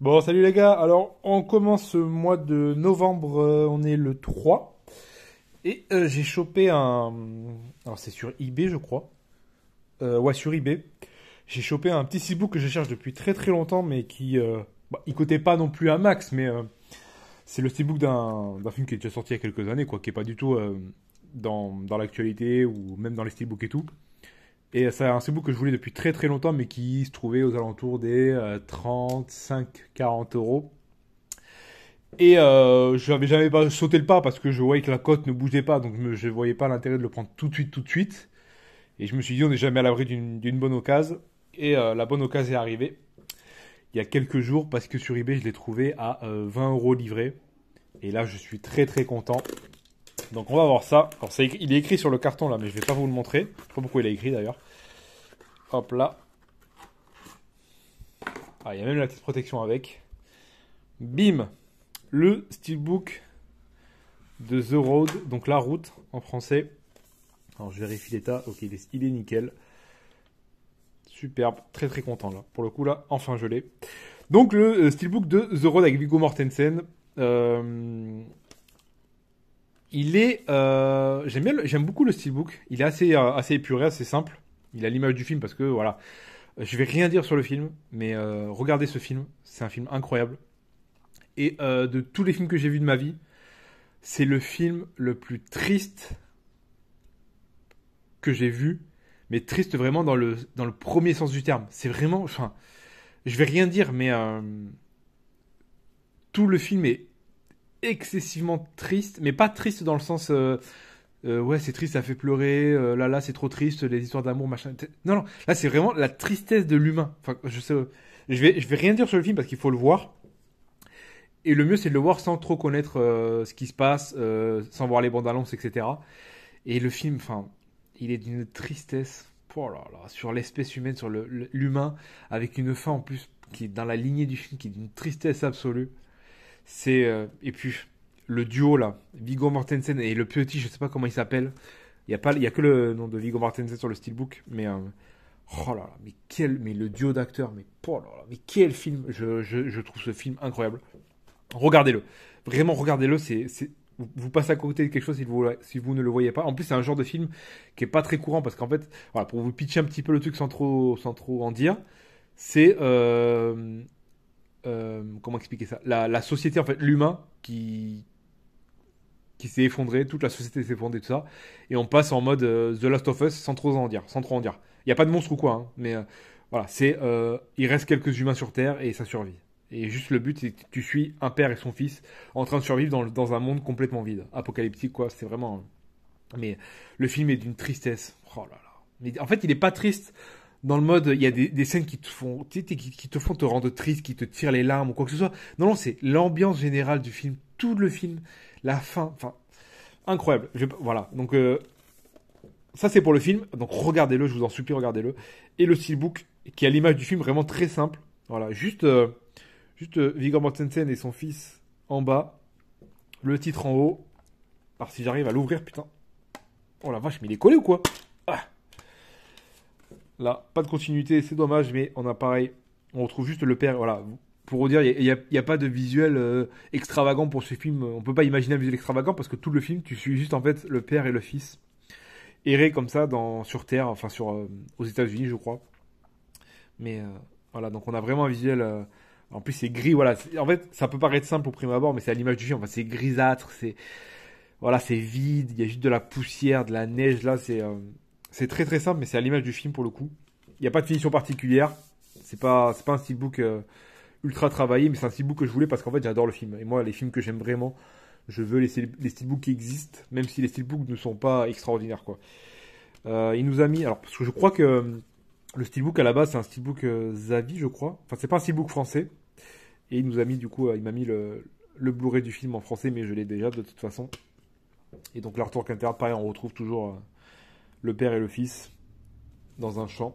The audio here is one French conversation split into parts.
Bon, salut les gars. Alors, on commence ce mois de novembre. Euh, on est le 3. Et euh, j'ai chopé un. Alors, c'est sur eBay, je crois. Euh, ouais, sur eBay. J'ai chopé un petit cibook que je cherche depuis très très longtemps, mais qui. Euh, bah, il coûtait pas non plus un max, mais c'est le cibook d'un film qui est déjà sorti il y a quelques années, quoi, qui est pas du tout dans, dans l'actualité ou même dans les steelbooks et tout. Et c'est un Cebu que je voulais depuis très très longtemps, mais qui se trouvait aux alentours des 35-40 euh, euros. Et euh, je n'avais jamais pas sauté le pas parce que je voyais que la cote ne bougeait pas, donc je ne voyais pas l'intérêt de le prendre tout de suite, tout de suite. Et je me suis dit, on n'est jamais à l'abri d'une bonne occasion. Et euh, la bonne occasion est arrivée il y a quelques jours parce que sur eBay, je l'ai trouvé à 20 euros livré. Et là, je suis très très content. Donc on va voir ça. il est écrit sur le carton là, mais je vais pas vous le montrer. Je sais pas pourquoi il est écrit d'ailleurs. Hop là. Ah, il y a même la petite protection avec. Bim Le steelbook de The Road, donc la route en français. Alors je vérifie l'état. Ok, il est, nickel. Superbe, très très content là. Pour le coup là, enfin je l'ai. Donc le euh, steelbook de The Road avec Viggo Mortensen. Euh, il est, euh, j'aime bien, j'aime beaucoup le steelbook. Il est assez, euh, assez épuré, assez simple. Il a l'image du film parce que voilà, je vais rien dire sur le film, mais euh, regardez ce film, c'est un film incroyable. Et euh, de tous les films que j'ai vus de ma vie, c'est le film le plus triste que j'ai vu, mais triste vraiment dans le dans le premier sens du terme. C'est vraiment, enfin, je vais rien dire, mais euh, tout le film est excessivement triste, mais pas triste dans le sens euh, euh ouais c'est triste, ça fait pleurer, euh, là là c'est trop triste, les histoires d'amour machin. Non non, là c'est vraiment la tristesse de l'humain. Enfin je sais, je vais je vais rien dire sur le film parce qu'il faut le voir. Et le mieux c'est de le voir sans trop connaître euh, ce qui se passe, sans voir les bandes annonces etc. Et le film, enfin il est d'une tristesse. Oh sur l'espèce humaine, sur l'humain, avec une fin en plus qui est dans la lignée du film, qui est d'une tristesse absolue. C'est euh, et puis le duo là, Viggo Mortensen et le petit, je sais pas comment il s'appelle. Il y a pas, il y a que le nom de Viggo Mortensen sur le steelbook, mais euh, oh là là, mais quel, mais le duo d'acteurs, mais oh là là, mais quel film je, je, je, trouve ce film incroyable. Regardez-le, vraiment regardez-le, c'est vous passez à côté de quelque chose si vous, si vous ne le voyez pas. En plus, c'est un genre de film qui est pas très courant parce qu'en fait, voilà, pour vous pitcher un petit peu le truc sans trop, sans trop en dire, c'est euh, euh, comment expliquer ça la, société, en fait, l'humain qui, qui s'est effondré, toute la société s'est effondrée, tout ça. Et on passe en mode euh, The Last of Us sans trop en dire. Sans trop en dire. Il n'y a pas de monstre ou quoi, hein, mais euh, voilà, c'est il reste quelques humains sur Terre et ça survit. Et juste le but, c'est que tu suis un père et son fils en train de survivre dans, dans un monde complètement vide, apocalyptique, quoi. C'est vraiment. Mais le film est d'une tristesse. Oh là là. Mais en fait, il n'est pas triste dans le mode, il y a des, scènes qui te font, qui, qui, te font te rendre triste, qui te tirent les larmes ou quoi que ce soit. Non, non, c'est l'ambiance générale du film, tout le film, la fin, enfin, incroyable. voilà. Donc, euh, ça c'est pour le film. Donc, regardez-le, je vous en supplie, regardez-le. Et le steelbook, qui a l'image du film vraiment très simple. Voilà, juste, euh, juste euh, Vigor Mortensen et son fils en bas, le titre en haut. Alors, si j'arrive à l'ouvrir, putain. Oh la vache, mais il est collé ou quoi Là, pas de continuité, c'est dommage, mais on a pareil. On retrouve juste le père. Voilà, pour vous dire, il n'y a, pas de visuel euh, extravagant pour ce film. On ne peut pas imaginer un visuel extravagant parce que tout le film, tu suis juste en fait le père et le fils errer comme ça dans, sur Terre, enfin sur, euh, aux États-Unis, je crois. Mais euh, voilà, donc on a vraiment un visuel. en plus, c'est gris. Voilà, en fait, ça peut paraître simple au prime abord, mais c'est à l'image du film. Enfin, c'est grisâtre, c'est voilà, c'est vide. Il y a juste de la poussière, de la neige. Là, c'est c'est très très simple, mais c'est à l'image du film pour le coup. Il n'y a pas de finition particulière. C'est pas, pas un steelbook euh, ultra travaillé, mais c'est un steelbook que je voulais parce qu'en fait j'adore le film. Et moi, les films que j'aime vraiment, je veux laisser les steelbooks qui existent, même si les steelbooks ne sont pas extraordinaires quoi. Euh, il nous a mis, alors parce que je crois que euh, le steelbook à la base c'est un steelbook Zavi, je crois. Enfin, c'est pas un steelbook français. Et il nous a mis du coup, il m'a mis le, Blu-ray du film en français, mais je l'ai déjà de toute façon. Et donc le retour interne, pareil, on retrouve toujours le père et le fils dans un champ.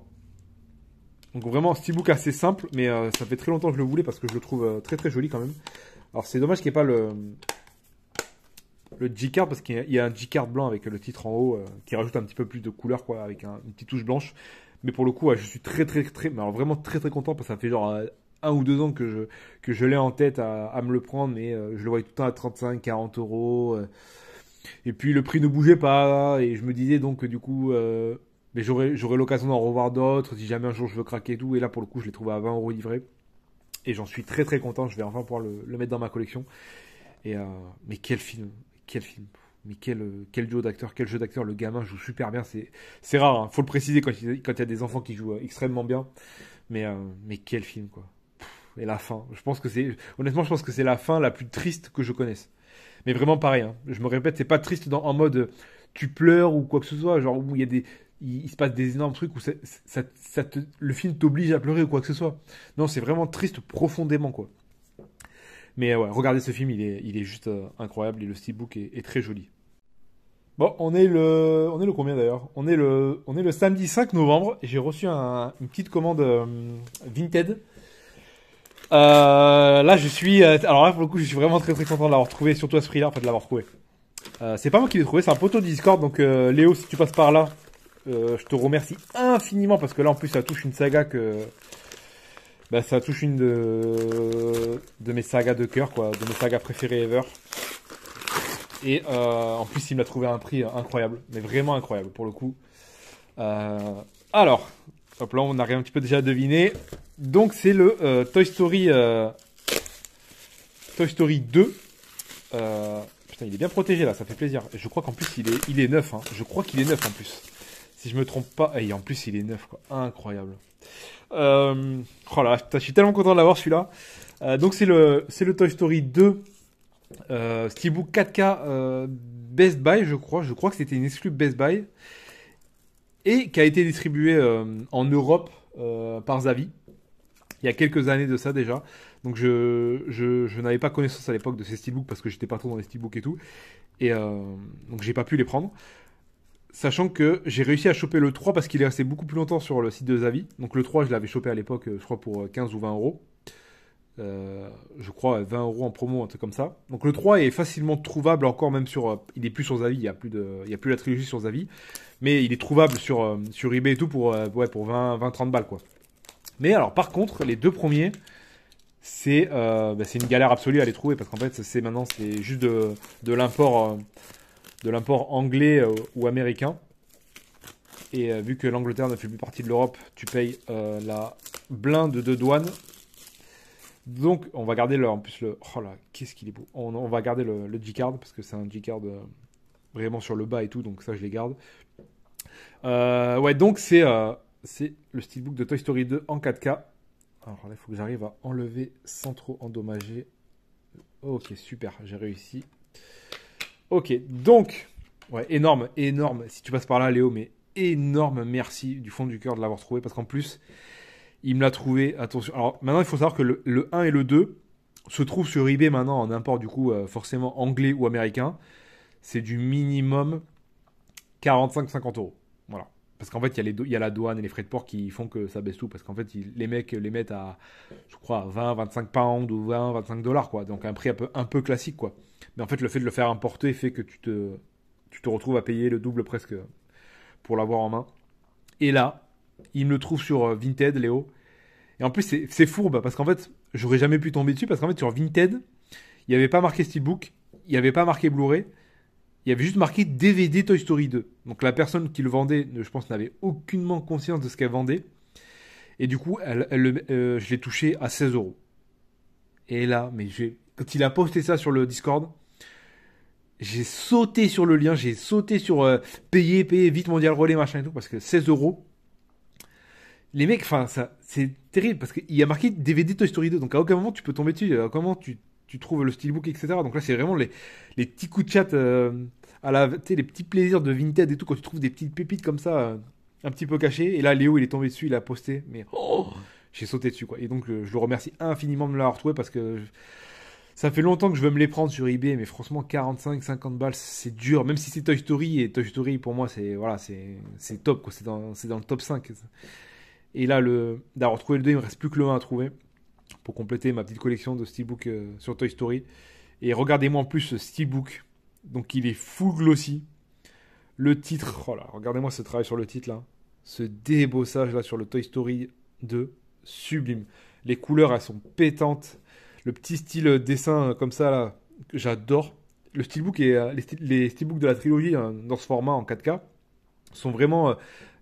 Donc vraiment un steelbook assez simple, mais euh, ça fait très longtemps que je le voulais parce que je le trouve euh, très très joli quand même. Alors c'est dommage qu'il n'y ait pas le, le G-Card parce qu'il y, a un j card blanc avec le titre en haut euh, qui rajoute un petit peu plus de couleur quoi, avec un, une petite touche blanche. Mais pour le coup, je suis très très très, vraiment très très content parce que ça fait genre un ou deux ans que je, que je l'ai en tête à, à, me le prendre, mais je le voyais tout le temps à 35, 40 euros. Et puis le prix ne bougeait pas, et je me disais donc que du coup, euh, mais j'aurais, l'occasion d'en revoir d'autres si jamais un jour je veux craquer et tout. Et là, pour le coup, je l'ai trouvé à 20 euros livré. Et j'en suis très très content, je vais enfin pouvoir le, mettre dans ma collection. Et, euh, mais quel film, quel film mais quel, quel duo d'acteurs, quel jeu d'acteurs, le gamin joue super bien, c'est, c'est rare, il hein. faut le préciser quand il, quand il y a des enfants qui jouent euh, extrêmement bien, mais, mais quel film quoi. et la fin, je pense que c'est, honnêtement je pense que c'est la fin la plus triste que je connaisse. Mais vraiment pas rien. Hein. je me répète, c'est pas triste dans, en mode tu pleures ou quoi que ce soit, genre où il a des, il, se passe des énormes trucs où ça, le film t'oblige à pleurer ou quoi que ce soit. Non, c'est vraiment triste profondément, quoi. Mais euh, ouais, regardez ce film, il est, il est juste euh, incroyable et le steelbook est, est très joli. Bon, on est le, on est le combien d'ailleurs on, est le, on est le samedi 5 novembre et j'ai reçu une petite commande euh, Vinted euh, là, je suis. Euh, alors là, pour le coup, je suis vraiment très très content de l'avoir trouvé, surtout à ce prix-là, en fait, de l'avoir trouvé. Euh, c'est pas moi qui l'ai trouvé, c'est un poteau Discord. Donc, Léo, si tu passes par là, je te remercie infiniment parce que là, en plus, ça touche une saga que. Bah, ça touche une de, de mes sagas de cœur, quoi, de mes sagas préférées ever. Et en plus, il me l'a trouvé à un prix incroyable, mais vraiment incroyable pour le coup. Euh, alors, Hop là, on rien un petit peu déjà deviné. Donc c'est le euh, Toy Story euh, Toy Story 2. Euh, putain, il est bien protégé là, ça fait plaisir. Je crois qu'en plus il est il est neuf. Hein. Je crois qu'il est neuf en plus. Si je me trompe pas, et en plus il est neuf quoi, incroyable. Euh, oh je suis tellement content de l'avoir celui-là. Euh, donc c'est le c'est le Toy Story 2 euh, Steelbook 4K Best Buy, je crois. Je crois que c'était une exclu Best Buy et qui a été distribué euh, en Europe euh, par Zavi il y a quelques années de ça déjà. Donc je, je, n'avais pas connaissance à l'époque de ces steelbooks parce que j'étais pas trop dans les steelbooks et tout. Et euh, donc j'ai pas pu les prendre sachant que j'ai réussi à choper le 3 parce qu'il est resté beaucoup plus longtemps sur le site de Zavi. Donc le 3, je l'avais chopé à l'époque, je crois, pour 15 ou 20 euros. je crois 20 euros en promo, un truc comme ça. Donc le 3 est facilement trouvable encore, même sur. il est plus sur Zavi, il n'y a, plus de, il y a plus la trilogie sur Zavi mais il est trouvable sur, euh, sur eBay et tout pour, euh, pour 20-30 balles, quoi. Mais alors, par contre, les deux premiers, euh, bah, c'est une galère absolue à les trouver parce qu'en fait, c'est maintenant c'est juste de, l'import de l'import anglais ou américain. Et vu que l'Angleterre ne fait plus partie de l'Europe, tu payes la blinde de douane. Donc, on va garder le. En plus, le. Oh là, qu'est-ce qu'il est beau. On, va garder le, le G-Card parce que c'est un G-Card vraiment sur le bas et tout, donc ça je les garde. Euh, ouais, donc euh, c'est le steelbook de Toy Story 2 en 4K. Alors là, il faut que j'arrive à enlever sans trop endommager. Ok, super, j'ai réussi. Ok, donc, ouais, énorme, énorme. Si tu passes par là, Léo, mais énorme merci du fond du cœur de l'avoir trouvé parce qu'en plus, il me l'a trouvé. Attention, alors maintenant, il faut savoir que le, 1 et le 2 se trouvent sur eBay maintenant en import, du coup, euh, forcément anglais ou américain c'est du minimum 45-50 euros. Voilà. Parce qu'en fait, il y, a les il y, a la douane et les frais de port qui font que ça baisse tout. Parce qu'en fait, les mecs les mettent à, je crois, 20-25 pounds ou 20-25 dollars, quoi. Donc un prix un peu, un peu, classique, quoi. Mais en fait, le fait de le faire importer fait que tu te, tu te retrouves à payer le double presque pour l'avoir en main. Et là, il me le trouve sur euh, Vinted, Léo. Et en plus, c'est, c'est fourbe parce qu'en fait, j'aurais jamais pu tomber dessus parce qu'en fait, sur Vinted, il n'y avait pas marqué Steelbook, il n'y avait pas marqué Blu-ray il y avait juste marqué DVD Toy Story 2. Donc la personne qui le vendait, je pense, n'avait aucunement conscience de ce qu'elle vendait. Et du coup, elle, euh, je l'ai touché à 16 euros. Et là, mais quand il a posté ça sur le Discord, j'ai sauté sur le lien, j'ai sauté sur euh, payer, payer vite Mondial Relais, machin et tout, parce que 16 euros. Les mecs, enfin, c'est terrible, parce qu'il y a marqué DVD Toy Story 2, donc à aucun moment tu peux tomber dessus, euh, Comment tu tu trouves le steelbook, etc. Donc là, c'est vraiment les, les petits coups de chat euh, à la, les petits plaisirs de Vinted et tout, quand tu trouves des petites pépites comme ça, euh, un petit peu cachées. Et là, Léo, il est tombé dessus, il a posté, mais oh. j'ai sauté dessus, quoi. Et donc, euh, je le remercie infiniment de me l'avoir trouvé parce que ça fait longtemps que je veux me les prendre sur eBay, mais franchement, 45, 50 balles, c'est dur, même si c'est Toy Story, et Toy Story, pour moi, c'est voilà, c'est, top, quoi. C'est dans, dans le top 5. Et là, le, d'avoir trouvé le 2, il me reste plus que le 1 à trouver pour compléter ma petite collection de steelbook euh, sur Toy Story. Et regardez-moi en plus ce steelbook. Donc il est full glossy. Le titre, oh regardez-moi ce travail sur le titre là. Ce débossage là sur le Toy Story 2, sublime. Les couleurs elles sont pétantes. Le petit style euh, dessin euh, comme ça là, j'adore. Le steelbook et les, steelbooks de la trilogie hein, dans ce format en 4K sont vraiment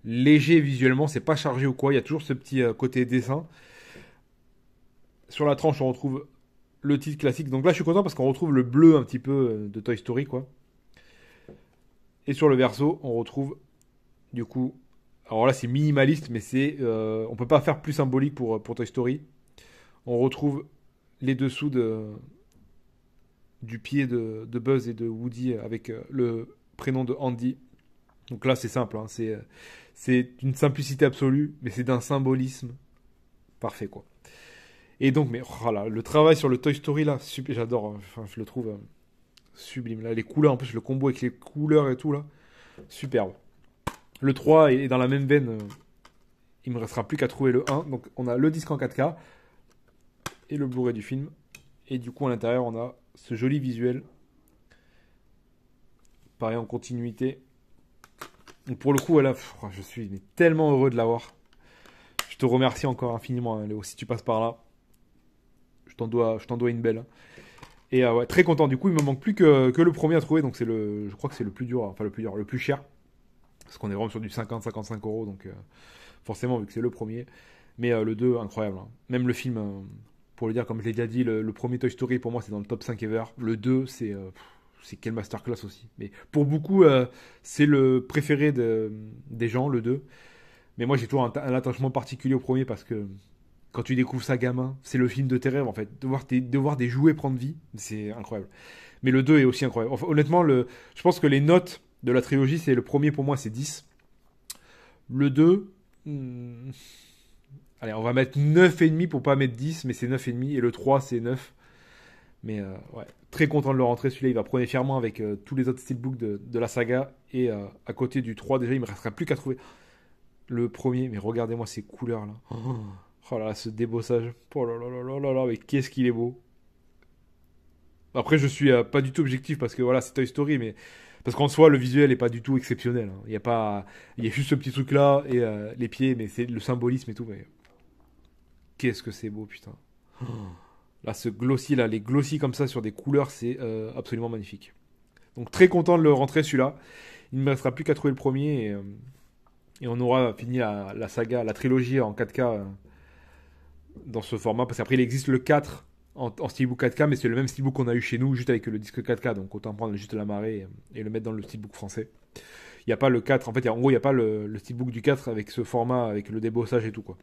légers visuellement, c'est pas chargé ou quoi, il y a toujours ce petit côté dessin sur la tranche, on retrouve le titre classique. Donc là, je suis content parce qu'on retrouve le bleu un petit peu euh, de Toy Story, quoi. Et sur le verso, on retrouve du coup. Alors là, c'est minimaliste, mais c'est euh, on peut pas faire plus symbolique pour, pour Toy Story. On retrouve les dessous de, du pied de, Buzz et de Woody avec euh, le prénom de Andy. Donc là, c'est simple, hein. c'est c'est une simplicité absolue, mais c'est d'un symbolisme parfait, quoi. Et donc, mais oh le travail sur le Toy Story là, j'adore, hein. je le trouve euh, sublime. Là, les couleurs, en plus, le combo avec les couleurs et tout là, superbe. Le 3 est dans la même veine. il euh, il me restera plus qu'à trouver le 1. Donc, on a le disque en 4K et le Blu-ray du film. Et du coup, à l'intérieur, on a ce joli visuel. Pareil en continuité. Donc, pour le coup, là, je suis tellement heureux de l'avoir. Je te remercie encore infiniment, hein, Léo, si tu passes par là je t'en dois, je t'en dois une belle. Hein. Et euh, ouais, très content. Du coup, il me manque plus que, le premier à trouver, donc c'est le, je crois que c'est le plus dur, hein. enfin le plus dur, le plus cher, parce qu'on est vraiment sur du 50-55 euros, donc euh, forcément vu que c'est le premier. Mais euh, le 2, incroyable. Hein. Même le film, pour le dire, comme je l'ai déjà dit, le, premier Toy Story pour moi c'est dans le top 5 ever. Le 2, c'est c'est quelle masterclass aussi. Mais pour beaucoup, c'est le préféré des gens, le 2. Mais moi j'ai toujours un attachement particulier au premier parce que quand tu découvres ça gamin, c'est le film de tes rêves en fait. De voir, des jouets prendre vie, c'est incroyable. Mais le 2 est aussi incroyable. honnêtement, le, je pense que les notes de la trilogie, c'est le premier pour moi, c'est 10. Le 2, hmm, allez, on va mettre 9,5 pour pas mettre 10, mais c'est 9,5. Et le 3, c'est 9. Mais euh, ouais, très content de le rentrer. Celui-là, il va prôner fièrement avec euh, tous les autres steelbooks de, de la saga. Et euh, à côté du 3, déjà, il me restera plus qu'à trouver le premier. Mais regardez-moi ces couleurs là. Oh. Oh là là, ce débossage. Oh là là là là là mais qu'est-ce qu'il est beau. Après, je suis euh, pas du tout objectif parce que voilà, c'est Toy Story, mais parce qu'en soi, le visuel est pas du tout exceptionnel. Hein. Il y a pas, il y a juste ce petit truc là et euh, les pieds, mais c'est le symbolisme et tout. Mais qu'est-ce que c'est beau, putain. Là, ce glossy là, les glossy comme ça sur des couleurs, c'est euh, absolument magnifique. Donc très content de le rentrer celui-là. Il ne me restera plus qu'à trouver le premier et, et on aura fini la, la, saga, la trilogie en 4K dans ce format, parce qu'après il existe le 4 en, steelbook 4K, mais c'est le même steelbook qu'on a eu chez nous, juste avec le disque 4K, donc autant prendre juste la marée et, le mettre dans le steelbook français. Il n'y a pas le 4, en fait, en gros, il n'y a pas le, steelbook du 4 avec ce format, avec le débossage et tout, quoi.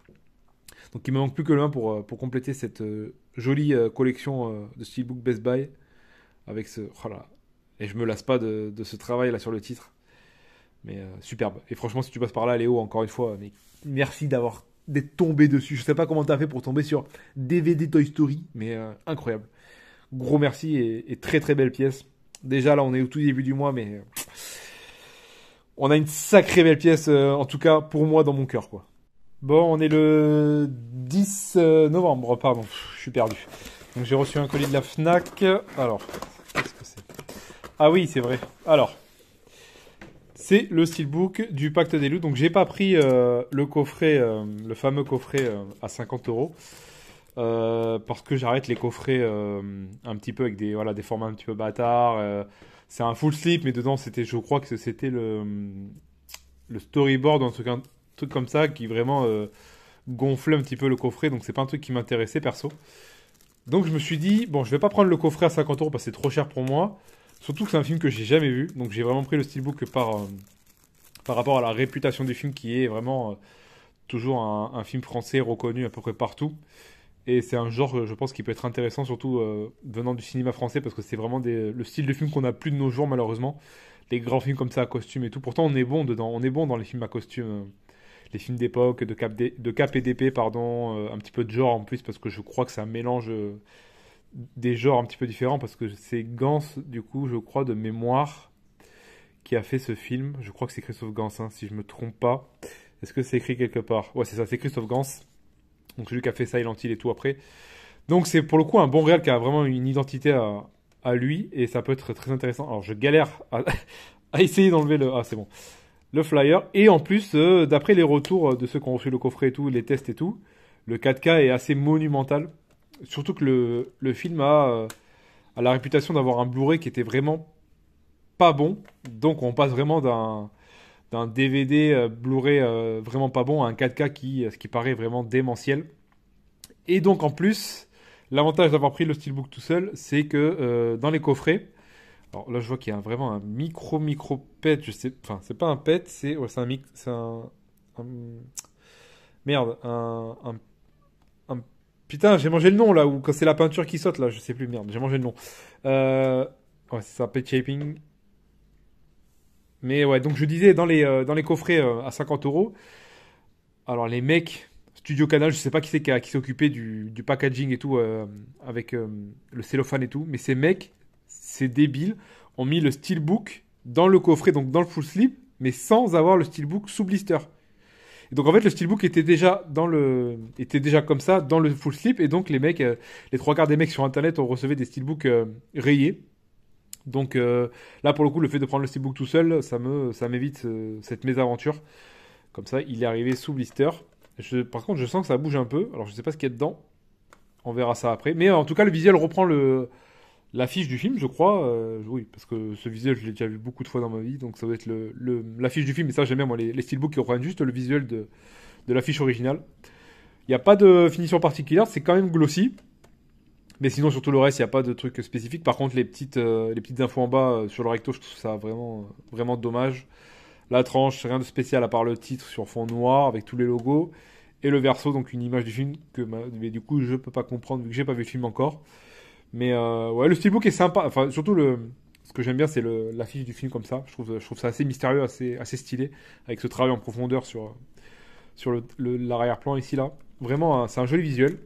Donc il me manque plus que le 1 pour, euh, pour compléter cette euh, jolie euh, collection de steelbook Best Buy, avec ce... Voilà. Oh et je me lasse pas de, ce travail là sur le titre. Mais superbe. Et franchement, si tu passes par là, Léo, encore une fois, mais merci d'avoir d'être tombé dessus. Je sais pas comment t'as fait pour tomber sur DVD Toy Story, mais euh, incroyable. Gros merci et, très très belle pièce. Déjà là, on est au tout début du mois, mais euh, on a une sacrée belle pièce, euh, en tout cas pour moi dans mon cœur, quoi. Bon, on est le 10 novembre, pardon, je suis perdu. Donc j'ai reçu un colis de la Fnac. Alors, qu'est-ce que c'est Ah oui, c'est vrai. Alors c'est le steelbook du Pacte des Loups. Donc j'ai pas pris euh, le coffret, euh, le fameux coffret euh, à 50 euros. parce que j'arrête les coffrets un petit peu avec des, voilà, des formats un petit peu bâtards. c'est un full slip, mais dedans, c'était, je crois que c'était le, le storyboard, un ce un truc comme ça, qui vraiment gonflait un petit peu le coffret. Donc c'est pas un truc qui m'intéressait perso. Donc je me suis dit, bon, je vais pas prendre le coffret à 50 euros parce que c'est trop cher pour moi. Surtout que c'est un film que j'ai jamais vu, donc j'ai vraiment pris le steelbook par, euh, par rapport à la réputation du film qui est vraiment euh, toujours un, film français reconnu à peu près partout. Et c'est un genre, je pense, qui peut être intéressant, surtout euh, venant du cinéma français, parce que c'est vraiment le style de film qu'on a plus de nos jours, malheureusement. Les grands films comme ça à costume et tout. Pourtant, on est bon dedans, on est bon dans les films à costume les films d'époque, de cap, de cap et d'épée, pardon, un petit peu de genre en plus, parce que je crois que ça mélange des genres un petit peu différents parce que c'est Gans, du coup, je crois, de mémoire, qui a fait ce film. Je crois que c'est Christophe Gans, hein, si je me trompe pas. Est-ce que c'est écrit quelque part Ouais, c'est ça, c'est Christophe Gans. Donc celui qui a fait Silent Hill et tout après. Donc c'est pour le coup un bon réel qui a vraiment une identité à, lui et ça peut être très intéressant. Alors je galère à, essayer d'enlever le. Ah, c'est bon. Le flyer. Et en plus, euh, d'après les retours de ceux qui ont reçu le coffret et tout, les tests et tout, le 4K est assez monumental surtout que le, film a, euh, a, la réputation d'avoir un Blu-ray qui était vraiment pas bon. Donc on passe vraiment d'un DVD euh, Blu-ray euh, vraiment pas bon à un 4K qui, ce qui paraît vraiment démentiel. Et donc en plus, l'avantage d'avoir pris le Steelbook tout seul, c'est que dans les coffrets, alors là je vois qu'il y a vraiment un micro micro pet, je sais, enfin c'est pas un pet, c'est ouais, un, merde, un, un Putain, j'ai mangé le nom là, ou quand c'est la peinture qui saute là, je sais plus, merde, j'ai mangé le nom. Euh, ouais, c'est ça, pet shaping. Mais ouais, donc je disais dans les, euh, dans les coffrets euh, à 50 euros. Alors les mecs, Studio Canal, je sais pas qui c'est qui, s'est occupé du, packaging et tout, avec le cellophane et tout, mais ces mecs, c'est débiles, ont mis le steelbook dans le coffret, donc dans le full slip, mais sans avoir le steelbook sous blister donc en fait, le steelbook était déjà dans le, était déjà comme ça dans le full slip, et donc les mecs, euh, les trois quarts des mecs sur internet ont recevé des steelbooks euh, rayés. Donc euh, là, pour le coup, le fait de prendre le steelbook tout seul, ça me, ça m'évite cette mésaventure. Comme ça, il est arrivé sous blister. Je, par contre, je sens que ça bouge un peu. Alors je sais pas ce qu'il y a dedans. On verra ça après. Mais en tout cas, le visuel reprend le, l'affiche du film, je crois. Euh, oui, parce que ce visuel, je l'ai déjà vu beaucoup de fois dans ma vie, donc ça doit être l'affiche le, du film. Et ça, j'aime bien, moi, les, les steelbooks qui reprennent juste le visuel de, de l'affiche originale. Il n'y a pas de finition particulière, c'est quand même glossy. Mais sinon, sur tout le reste, il n'y a pas de truc spécifique. Par contre, les petites, euh, les petites infos en bas euh, sur le recto, je trouve ça vraiment, vraiment dommage. La tranche, rien de spécial à part le titre sur fond noir avec tous les logos. Et le verso, donc une image du film que mais du coup je peux pas comprendre vu que j'ai pas vu le film encore. Mais euh, ouais, le steelbook est sympa. Enfin, surtout le. Ce que j'aime bien, c'est l'affiche du film comme ça. Je trouve, je trouve ça assez mystérieux, assez, assez stylé, avec ce travail en profondeur sur, sur l'arrière-plan ici là. Vraiment, c'est un joli visuel.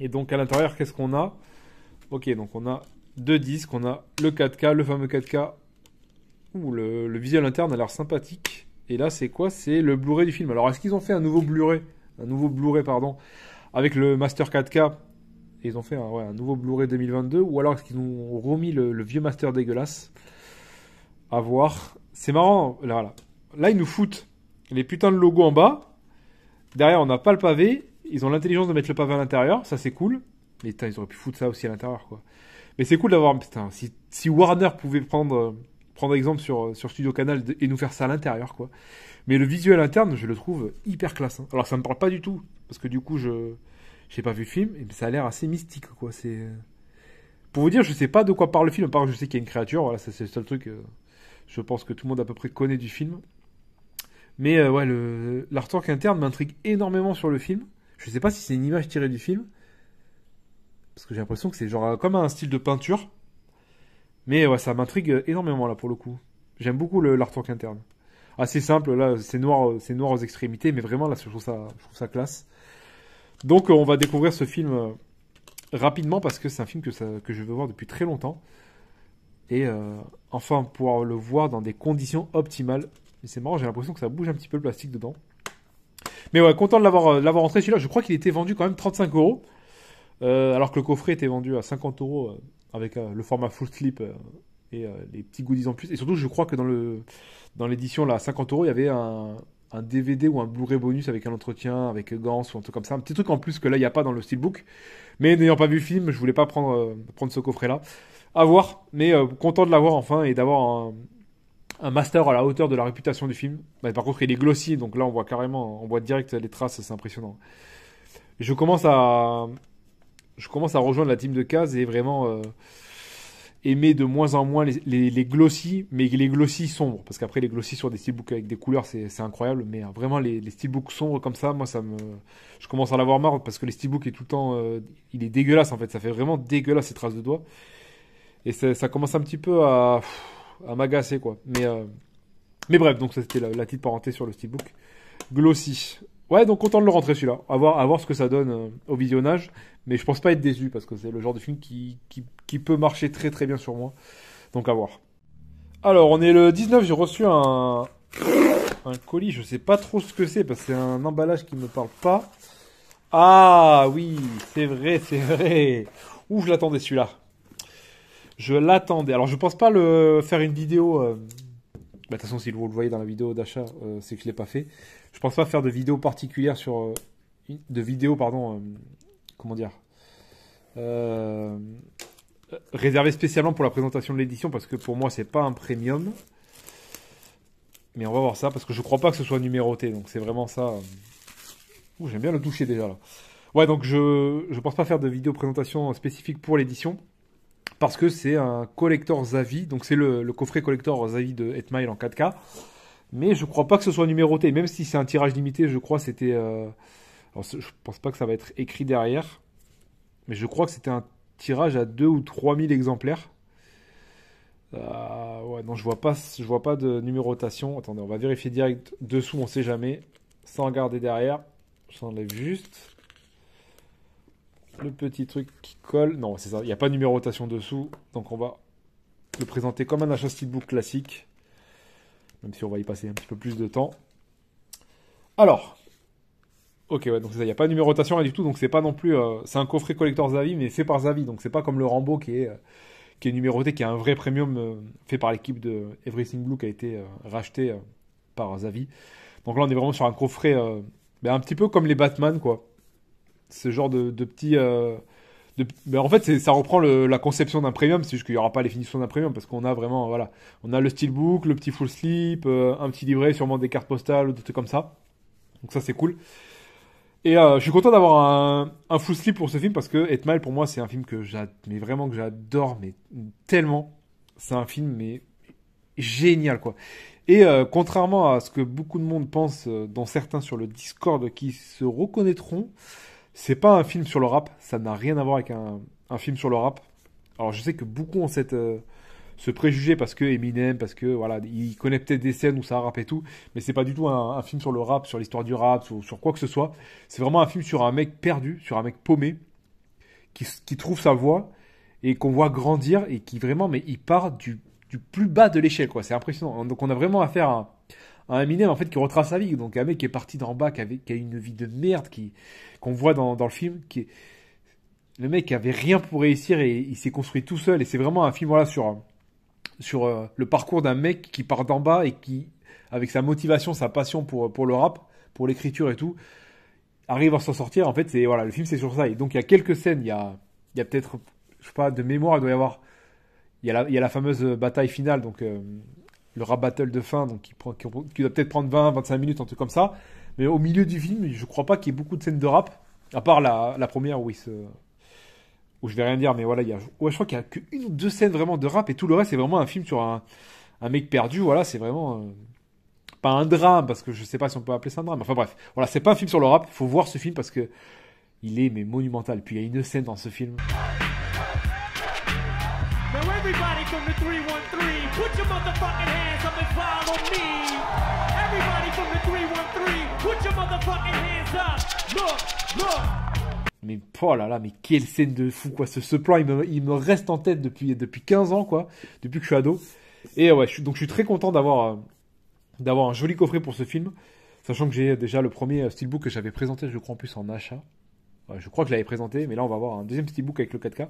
Et donc à l'intérieur, qu'est-ce qu'on a Ok, donc on a deux disques, on a le 4K, le fameux 4K. Ouh, le, le visuel interne a l'air sympathique. Et là, c'est quoi C'est le Blu-ray du film. Alors, est-ce qu'ils ont fait un nouveau Blu-ray Un nouveau Blu-ray, pardon, avec le Master 4K ils ont fait un, nouveau Blu-ray 2022, ou alors est-ce qu'ils ont remis le, vieux master dégueulasse À voir. C'est marrant, là, là, là, ils nous foutent les putains de logos en bas. Derrière, on n'a pas le pavé. Ils ont l'intelligence de mettre le pavé à l'intérieur, ça c'est cool. Mais ils auraient pu foutre ça aussi à l'intérieur, quoi. Mais c'est cool d'avoir. Putain, si, si, Warner pouvait prendre, prendre exemple sur, sur Studio Canal et nous faire ça à l'intérieur, quoi. Mais le visuel interne, je le trouve hyper classe. Hein. Alors ça me parle pas du tout, parce que du coup, je j'ai pas vu le film, mais ça a l'air assez mystique, quoi. C'est euh, pour vous dire, je sais pas de quoi parle le film, à part je sais qu'il y a une créature, voilà, c'est le seul truc. Euh, je pense que tout le monde à peu près connaît du film. Mais euh, ouais, l'artwork interne m'intrigue énormément sur le film. Je sais pas si c'est une image tirée du film. Parce que j'ai l'impression que c'est genre comme un style de peinture. Mais ouais, ça m'intrigue énormément là pour le coup. J'aime beaucoup l'artwork interne. Assez simple, là, c'est noir, noir aux extrémités, mais vraiment là, trouve ça, je trouve ça classe. Donc euh, on va découvrir ce film euh, rapidement parce que c'est un film que, je veux voir depuis très longtemps. Et euh, enfin pouvoir le voir dans des conditions optimales. c'est marrant, j'ai l'impression que ça bouge un petit peu le plastique dedans. Mais ouais, content de l'avoir, l'avoir entré celui-là. Je crois qu'il était vendu quand même 35 euros. Alors que le coffret était vendu à 50 euros avec le format full slip et les petits goodies en plus. Et surtout, je crois que dans dans l'édition à 50 euros, il y avait un, un DVD ou un Blu-ray bonus avec un entretien, avec Gans ou un truc comme ça. Un petit truc en plus que là, il n'y a pas dans le steelbook. Mais n'ayant pas vu le film, je voulais pas prendre, euh, prendre ce coffret-là. À voir, mais euh, content de l'avoir enfin et d'avoir un, master à la hauteur de la réputation du film. Mais bah, par contre, il est glossy, donc là, on voit carrément, on voit direct les traces, c'est impressionnant. Je commence à. Je commence à rejoindre la team de Kaz et vraiment. Euh, aimer de moins en moins les, les, mais les glossies sombres. Parce qu'après, les glossies sur des steelbooks avec des couleurs, c'est incroyable. Mais euh, vraiment, les, les steelbooks sombres comme ça, moi, ça me, je commence à l'avoir marre parce que les steelbooks est tout le temps, euh, il est dégueulasse en fait. Ça fait vraiment dégueulasse ces traces de doigts. Et ça, commence un petit peu à, à m'agacer quoi. Mais, euh, mais bref, donc ça c'était la, petite parenthèse sur le steelbook. Glossy. Ouais, donc content de le rentrer celui-là. À voir, ce que ça donne au visionnage. Mais je pense pas être déçu parce que c'est le genre de film qui, qui, peut marcher très très bien sur moi. Donc à voir. Alors, on est le 19, j'ai reçu un, colis, je sais pas trop ce que c'est parce que c'est un emballage qui me parle pas. Ah oui, c'est vrai, c'est vrai. où je l'attendais celui-là. Je l'attendais. Alors, je pense pas le faire une vidéo. Euh, bah, de toute façon, si vous le voyez dans la vidéo d'achat, euh, c'est que je l'ai pas fait. Je pense pas faire de vidéo particulière sur euh, de vidéo, pardon. comment dire réservé spécialement pour la présentation de l'édition parce que pour moi c'est pas un premium. Mais on va voir ça parce que je crois pas que ce soit numéroté, donc c'est vraiment ça. j'aime bien le toucher déjà là. Ouais, donc je je pense pas faire de vidéo présentation spécifique pour l'édition parce que c'est un collector Zavi, donc c'est le, coffret collector Zavi de Etmail en 4K. Mais je crois pas que ce soit numéroté, même si c'est un tirage limité, je crois c'était. Euh, je pense pas que ça va être écrit derrière, mais je crois que c'était un tirage à 2 ou 3000 exemplaires. Euh, ouais, non, je vois pas, je vois pas de numérotation. Attendez, on va vérifier direct dessous, on sait jamais. Sans regarder derrière, s'enlève juste le petit truc qui colle. Non, c'est ça, il n'y a pas de numérotation dessous, donc on va le présenter comme un achat steelbook classique, même si on va y passer un petit peu plus de temps. Alors, Ok, ouais, donc il n'y a pas de numérotation, rien du tout, donc c'est pas non plus. Euh, c'est un coffret collector Zavi, mais fait par Zavi, donc c'est pas comme le Rambo qui est, euh, qui est numéroté, qui est un vrai premium euh, fait par l'équipe de Everything Blue qui a été racheté par Zavi. Donc là, on est vraiment sur un coffret ben, un petit peu comme les Batman, quoi. Ce genre de, de petit. De, ben, en fait, ça reprend la conception d'un premium, c'est juste qu'il n'y aura pas les finitions d'un premium parce qu'on a vraiment, voilà, on a le steelbook, le petit full slip, un petit livret, sûrement des cartes postales, des trucs comme ça. Donc ça, c'est cool. Et euh, je suis content d'avoir un, un full slip pour ce film parce que mal pour moi c'est un film que j'adore, mais vraiment que j'adore, mais tellement. C'est un film mais génial quoi. Et euh, contrairement à ce que beaucoup de monde pense, euh, dont certains sur le Discord qui se reconnaîtront, c'est pas un film sur le rap. Ça n'a rien à voir avec un, un film sur le rap. Alors je sais que beaucoup ont cette euh, se préjugé parce que Eminem, parce que voilà, il connaît peut-être des scènes où ça rappe et tout, mais c'est pas du tout un, film sur le rap, sur l'histoire du rap, sur, sur, quoi que ce soit. C'est vraiment un film sur un mec perdu, sur un mec paumé, qui, qui trouve sa voie et qu'on voit grandir et qui vraiment, mais il part du, du plus bas de l'échelle, quoi. C'est impressionnant. Donc on a vraiment affaire à, un Eminem en fait qui retrace sa vie. Donc un mec qui est parti d'en bas, qui, avait, qui a une vie de merde, qui qu'on voit dans, dans le film, qui est le mec qui avait rien pour réussir et il s'est construit tout seul. Et c'est vraiment un film voilà sur sur euh, le parcours d'un mec qui part d'en bas et qui, avec sa motivation, sa passion pour, euh, pour le rap, pour l'écriture et tout, arrive à s'en sortir. En fait, c'est voilà, le film c'est sur ça. Et donc il y a quelques scènes, il y a, y peut-être, je sais pas, de mémoire, il doit y avoir, il y a la, y la fameuse euh, bataille finale, donc le rap battle de fin, donc qui, prend, doit peut-être prendre 20, 25 minutes, un truc comme ça. Mais au milieu du film, je crois pas qu'il y ait beaucoup de scènes de rap, à part la, la première où il se, où je vais rien dire, mais voilà, il y je crois qu'il y a qu'une ou deux scènes vraiment de rap et tout le reste, c'est vraiment un film sur un, mec perdu. Voilà, c'est vraiment euh, pas un drame parce que je sais pas si on peut appeler ça un drame. Enfin bref, voilà, c'est pas un film sur le rap. Il faut voir ce film parce que il est mais monumental. Puis il y a une scène dans ce film. Mais oh là là, mais quelle scène de fou quoi. Ce, plan, il me, il me, reste en tête depuis, depuis 15 ans quoi, depuis que je suis ado. Et ouais, donc je suis très content d'avoir, euh, d'avoir un joli coffret pour ce film. Sachant que j'ai déjà le premier euh, steelbook que j'avais présenté, je crois en plus en achat. Ouais, je crois que je l'avais présenté, mais là on va avoir un deuxième steelbook avec le 4K.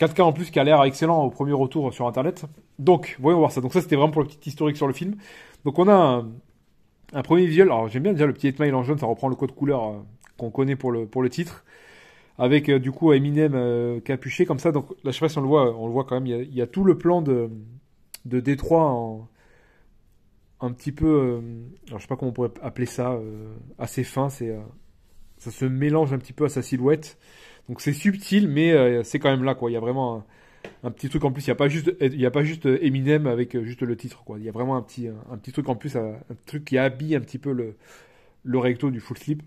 4K en plus qui a l'air excellent au premier retour sur internet. Donc, voyons voir ça. Donc ça c'était vraiment pour le petit historique sur le film. Donc on a un, un premier visuel. Alors j'aime bien déjà le petit Etmail en jaune, ça reprend le code couleur euh, qu'on connaît pour le, pour le titre avec euh, du coup Eminem euh, capuché comme ça. Donc là, je sais pas si on le voit, on le voit quand même. Il y a, tout le plan de de Détroit en un petit peu, euh, alors je sais pas comment on pourrait appeler ça, assez fin. C'est ça se mélange un petit peu à sa silhouette. Donc c'est subtil, mais c'est quand même là quoi. Il y a vraiment un, petit truc en plus. Il n'y a pas juste, il a pas juste Eminem avec juste le titre quoi. Il y a vraiment un petit un, petit truc en plus, un, un, truc qui habille un petit peu le le recto du full slip.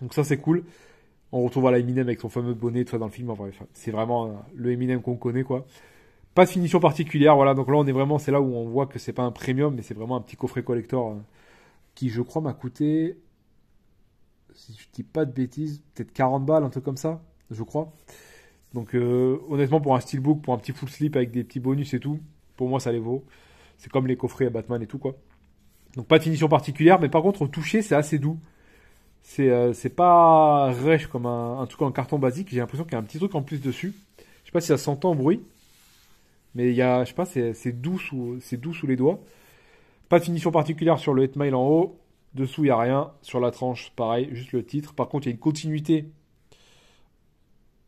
Donc ça c'est cool. On retrouve à la Eminem avec son fameux bonnet, tout dans le film. vrai c'est vraiment euh, le Eminem qu'on connaît, quoi. Pas de finition particulière, voilà. Donc là, on est vraiment, c'est là où on voit que c'est pas un premium, mais c'est vraiment un petit coffret collector euh, qui, je crois, m'a coûté, si je dis pas de bêtises, peut-être 40 balles, un truc comme ça, je crois. Donc euh, honnêtement, pour un steelbook, pour un petit full slip avec des petits bonus et tout, pour moi, ça les vaut. C'est comme les coffrets à Batman et tout, quoi. Donc pas de finition particulière, mais par contre, au toucher, c'est assez doux c'est euh, c'est pas rêche comme un, un, truc en carton basique. J'ai l'impression qu'il y a un petit truc en plus dessus. Je sais pas si ça s'entend en bruit, mais il y a, je sais pas, c'est doux sous c'est doux sous les doigts. Pas de finition particulière sur le headmail en haut. Dessous, il n'y a rien. Sur la tranche, pareil, juste le titre. Par contre, il y a une continuité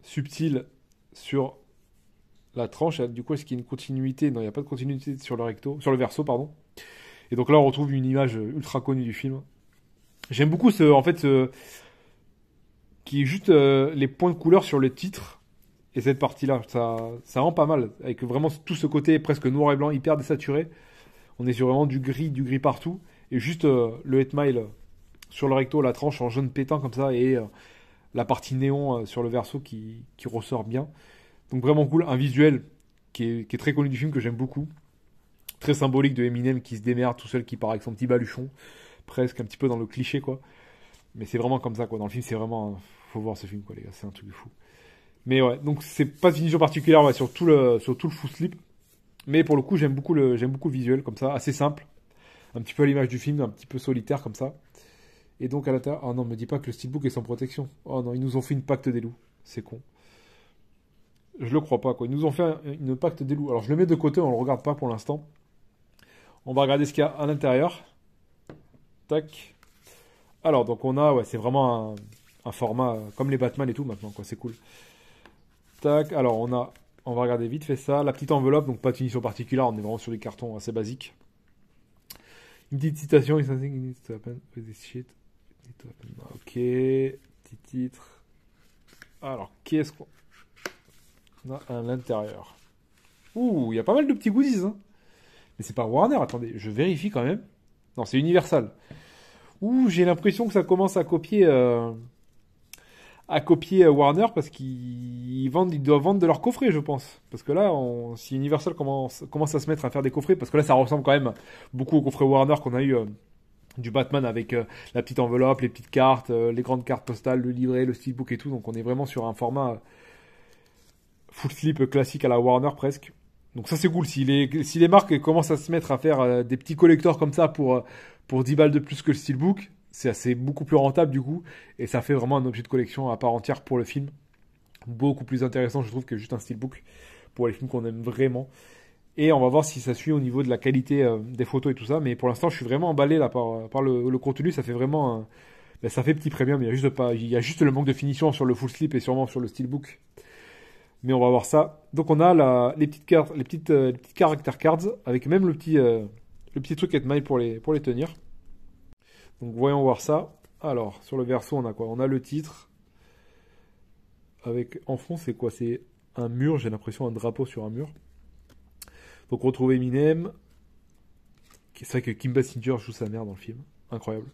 subtile sur la tranche. Du coup, est-ce qu'il y a une continuité Non, il n'y a pas de continuité sur le recto, sur le verso, pardon. Et donc là, on retrouve une image ultra connue du film, J'aime beaucoup ce, en fait, ce, qui est juste euh, les points de couleur sur le titre et cette partie-là. Ça, ça rend pas mal. Avec vraiment tout ce côté presque noir et blanc, hyper désaturé. On est sur vraiment du gris, du gris partout. Et juste euh, le Hetmail euh, sur le recto, la tranche en jaune pétant comme ça. Et la partie néon sur le verso qui, qui, ressort bien. Donc vraiment cool. Un visuel qui est, qui est très connu du film que j'aime beaucoup. Très symbolique de Eminem qui se démerde tout seul, qui part avec son petit baluchon presque un petit peu dans le cliché, quoi. Mais c'est vraiment comme ça, quoi. Dans le film, c'est vraiment. Faut voir ce film, quoi, les gars. C'est un truc de fou. Mais ouais, donc c'est pas une vision particulière ouais, sur tout le sur tout le full slip. Mais pour le coup, j'aime beaucoup le j'aime beaucoup le visuel comme ça, assez simple, un petit peu à l'image du film, un petit peu solitaire comme ça. Et donc à l'intérieur, oh non, me dis pas que le steelbook est sans protection. Oh non, ils nous ont fait une pacte des loups, c'est con. Je le crois pas quoi. Ils nous ont fait une pacte des loups. Alors je le mets de côté, on le regarde pas pour l'instant. On va regarder ce qu'il y a à l'intérieur. Tac. Alors, donc on a, ouais, c'est vraiment un, format euh, comme les Batman et tout maintenant, quoi, c'est cool. Tac, alors on a, on va regarder vite fait ça. La petite enveloppe, donc pas de finition particulière, on est vraiment sur du cartons assez basique. Une petite citation, il something this shit. Ok, petit titre. Alors, qu'est-ce qu'on a à l'intérieur Ouh, il y a pas mal de petits goodies, hein. Mais c'est pas Warner, attendez, je vérifie quand même. Non, c'est Universal. Ouh, j'ai l'impression que ça commence à copier, euh, à copier euh, Warner parce qu'ils vendent, ils doivent vendre de leurs coffrets, je pense. Parce que là, on, si Universal commence, commence à se mettre à faire des coffrets, parce que là, ça ressemble quand même beaucoup au coffrets Warner qu'on a eu. Euh, du Batman avec la petite enveloppe, les petites cartes, les grandes cartes postales, le livret, le steelbook et tout. Donc on est vraiment sur un format full slip classique à la Warner presque. Donc ça c'est cool. Si les, si les marques commencent à se mettre à faire euh, des petits collecteurs comme ça pour, euh, pour 10 balles de plus que le steelbook, c'est beaucoup plus rentable du coup. Et ça fait vraiment un objet de collection à part entière pour le film. Beaucoup plus intéressant je trouve que juste un steelbook pour les films qu'on aime vraiment. Et on va voir si ça suit au niveau de la qualité euh, des photos et tout ça. Mais pour l'instant, je suis vraiment emballé là par, par le, contenu. Ça fait vraiment, un... Ben, ça fait petit premium. Il y a juste pas, il y a juste le manque de finition sur le full slip et sûrement sur le steelbook mais on va voir ça. Donc on a les, petites cartes, euh, les, petites, character cards avec même le petit, euh, le petit truc et mail pour les, pour les tenir. Donc voyons voir ça. Alors, sur le verso, on a quoi On a le titre. Avec en fond, c'est quoi C'est un mur, j'ai l'impression, un drapeau sur un mur. Donc retrouver Eminem. C'est vrai que Kim Basinger joue sa mère dans le film. Incroyable.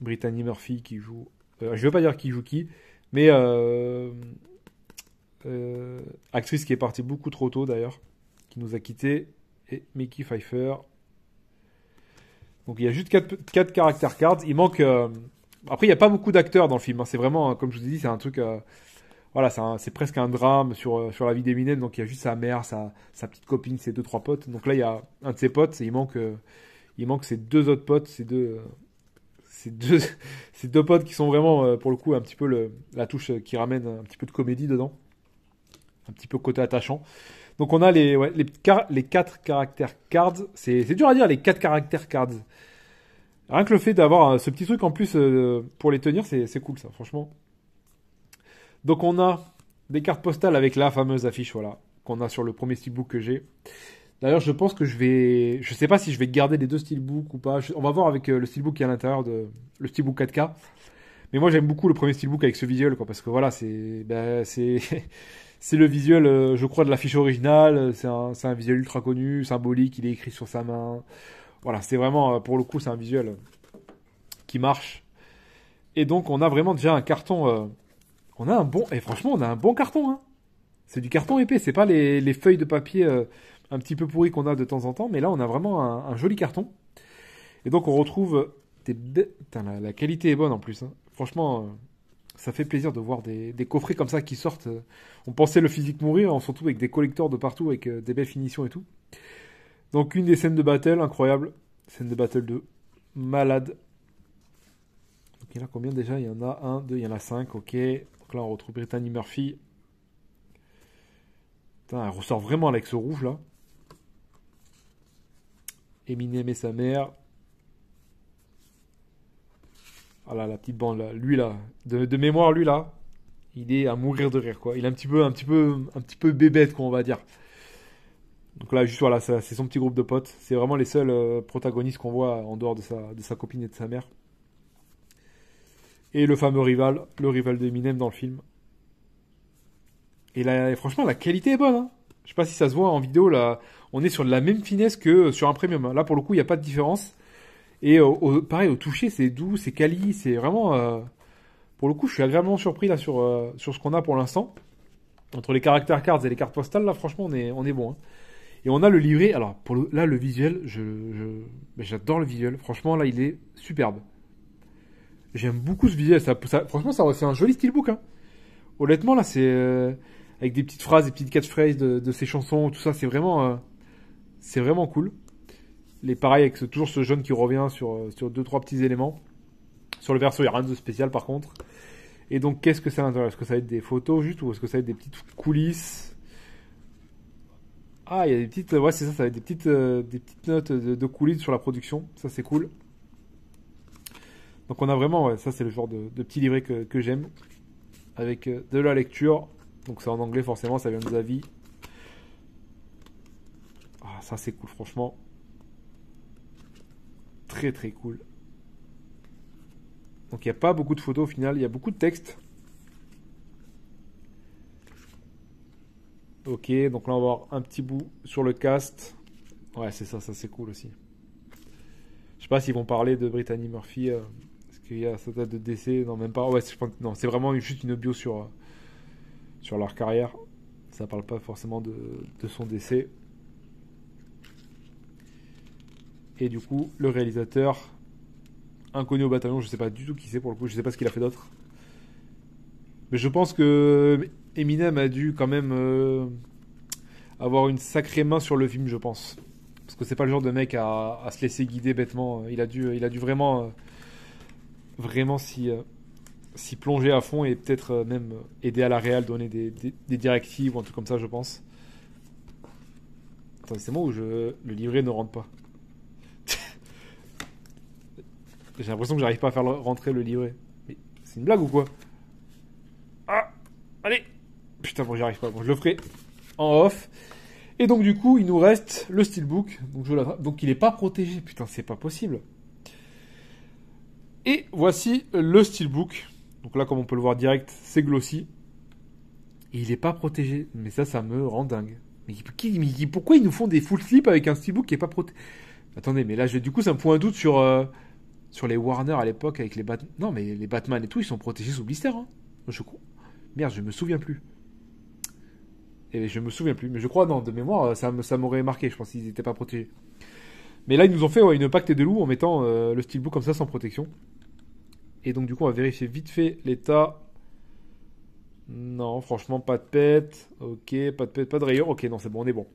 Brittany Murphy qui joue. Euh, je veux pas dire qui joue qui, mais euh, actrice qui est partie beaucoup trop tôt d'ailleurs, qui nous a quittés, et Mickey Pfeiffer. Donc il y a juste 4, caractères cards. Il manque. Euh, après, il n'y a pas beaucoup d'acteurs dans le film. Hein. C'est vraiment, comme je vous ai dit, c'est un truc. Euh, voilà, c'est presque un drame sur, sur la vie d'Eminem. Donc il y a juste sa mère, sa, petite copine, ses deux, trois potes. Donc là, il y a un de ses potes, et il manque, il manque ses deux autres potes, ses deux. Ces deux, ces deux potes qui sont vraiment, pour le coup, un petit peu la touche qui ramène un petit peu de comédie dedans un petit peu côté attachant. Donc on a les, ouais, les, les quatre caractères cards. C'est dur à dire, les quatre caractères cards. Rien que le fait d'avoir euh, ce petit truc en plus euh, pour les tenir, c'est cool ça, franchement. Donc on a des cartes postales avec la fameuse affiche, voilà, qu'on a sur le premier steelbook que j'ai. D'ailleurs, je pense que je vais, je sais pas si je vais garder les deux steelbooks ou pas. On va voir avec euh, le steelbook qui est à l'intérieur de le steelbook 4K. Mais moi, j'aime beaucoup le premier steelbook avec ce visuel, quoi, parce que voilà, c'est, ben, c'est c'est le visuel, euh, je crois, de l'affiche originale. C'est un, visuel ultra connu, symbolique. Il est écrit sur sa main. Voilà, c'est vraiment, euh, pour le coup, c'est un visuel qui marche. Et donc, on a vraiment déjà un carton. Euh, on a un bon, et franchement, on a un bon carton. Hein. C'est du carton épais. C'est pas les, feuilles de papier un petit peu pourries qu'on a de temps en temps. Mais là, on a vraiment un, joli carton. Et donc, on retrouve la, qualité est bonne en plus. Hein. Franchement ça fait plaisir de voir des, coffrets comme ça qui sortent. On pensait le physique mourir, en hein, surtout avec des collecteurs de partout, avec euh, des belles finitions et tout. Donc une des scènes de battle, incroyable. Scène de battle 2, malade. Ok il y combien déjà Il y en a 1, 2, il y en a 5, ok. Donc là on retrouve Brittany Murphy. elle ressort vraiment avec ce rouge là. Eminem et sa mère là, la petite bande là. Lui là, de, mémoire, lui là, il est à mourir de rire quoi. Il est un petit peu, un petit peu, un petit peu bébête quoi, on va dire. Donc là, juste voilà, c'est son petit groupe de potes. C'est vraiment les seuls euh, protagonistes qu'on voit en dehors de sa, copine et de sa mère. Et le fameux rival, le rival de d'Eminem dans le film. Et là, franchement, la qualité est bonne. Hein. Je sais pas si ça se voit en vidéo, là, on est sur la même finesse que sur un premium. Là, pour le coup, il n'y a pas de différence. Et pareil, au toucher, c'est doux, c'est quali, c'est vraiment. Euh, pour le coup, je suis agréablement surpris là sur, euh, sur ce qu'on a pour l'instant. Entre les caractères cards et les cartes postales, là, franchement, on est, on est bon. Hein. Et on a le livret. Alors, pour là, le visuel, je, j'adore le visuel. Franchement, là, il est superbe. J'aime beaucoup ce visuel. Ça, franchement, ça, c'est un joli steelbook. Hein. Honnêtement, là, c'est. Euh, avec des petites phrases, des petites catchphrases de, de ces chansons, tout ça, c'est vraiment. c'est vraiment cool les pareils avec toujours ce jaune qui revient sur, euh, sur deux trois petits éléments. Sur le verso, il n'y a rien de spécial par contre. Et donc, qu'est-ce que c'est à l'intérieur Est-ce que ça va être des photos juste ou est-ce que ça va être des petites coulisses Ah, il y a des petites. Ouais, c'est ça, ça va des petites, euh, des petites notes de, coulisses sur la production. Ça, c'est cool. Donc, on a vraiment. ça, c'est le genre de, petit livret que, j'aime. Avec euh, de la lecture. Donc, c'est en anglais, forcément, ça vient de avis Ah, ça, c'est cool, franchement très très cool. Donc il n'y a pas beaucoup de photos au final, il y a beaucoup de textes. Ok, donc là on va avoir un petit bout sur le cast. Ouais, c'est ça, ça c'est cool aussi. Je sais pas s'ils vont parler de Brittany Murphy, est euh, parce qu'il y a sa date de décès, non même pas. Ouais, non, c'est vraiment juste une bio sur, euh, sur leur carrière. Ça parle pas forcément de, de son décès. Et du coup, le réalisateur, inconnu au bataillon, je sais pas du tout qui c'est pour le coup, je sais pas ce qu'il a fait d'autre. Mais je pense que Eminem a dû quand même euh, avoir une sacrée main sur le film, je pense. Parce que c'est pas le genre de mec à, se laisser guider bêtement. Il a dû, il a dû vraiment, euh, vraiment euh, s'y, plonger à fond et peut-être même aider à la réal, donner des, directives ou un truc comme ça, je pense. Attends, c'est moi ou je... le livret ne rentre pas J'ai l'impression que j'arrive pas à faire rentrer le livret. Mais c'est une blague ou quoi Ah Allez Putain, bon, j'y arrive pas. Bon, je le ferai en off. Et donc, du coup, il nous reste le steelbook. Donc, donc il n'est pas protégé. Putain, c'est pas possible. Et voici le steelbook. Donc là, comme on peut le voir direct, c'est glossy. Et il n'est pas protégé. Mais ça, ça me rend dingue. Mais, pourquoi ils nous font des full slip avec un steelbook qui n'est pas protégé Attendez, mais là, du coup, ça me pose un doute sur... Euh, sur les Warner à l'époque avec les Batman. Non, mais les Batman et tout, ils sont protégés sous blister. Hein. Je crois. Merde, je me souviens plus. Et eh ben, je me souviens plus, mais je crois, non, de mémoire, euh, ça, ça m'aurait marqué. Je pense qu'ils n'étaient pas protégés. Mais là, ils nous ont fait une pacte de loups en mettant euh, le steelbook comme ça sans protection. Et donc, du coup, on va vérifier vite fait l'état. Non, franchement, pas de pète. Ok, pas de pète, pas de rayon. Ok, non, c'est bon, on est bon.